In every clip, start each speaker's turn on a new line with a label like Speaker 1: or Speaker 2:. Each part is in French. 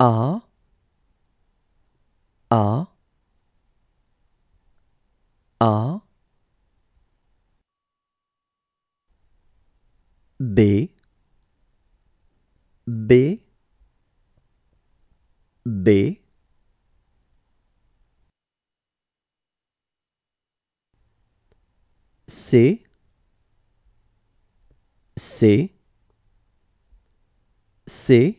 Speaker 1: A A
Speaker 2: A B B B C C C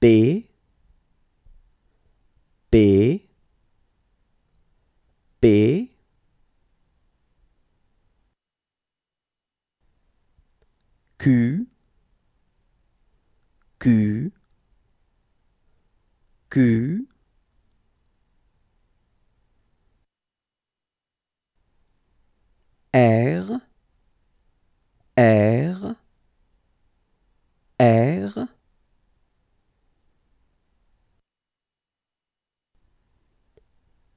Speaker 2: B B B Q Q Q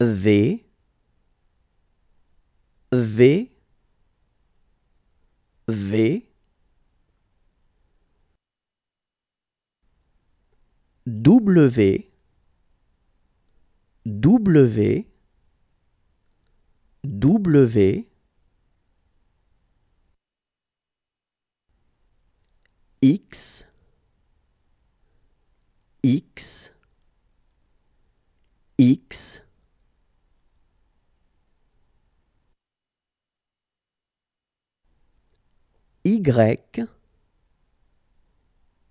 Speaker 2: V V V W W W X X X
Speaker 1: Y,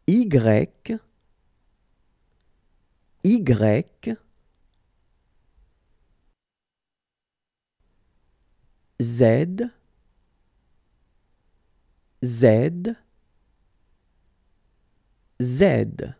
Speaker 1: Y, Y, Z, Z,
Speaker 2: Z.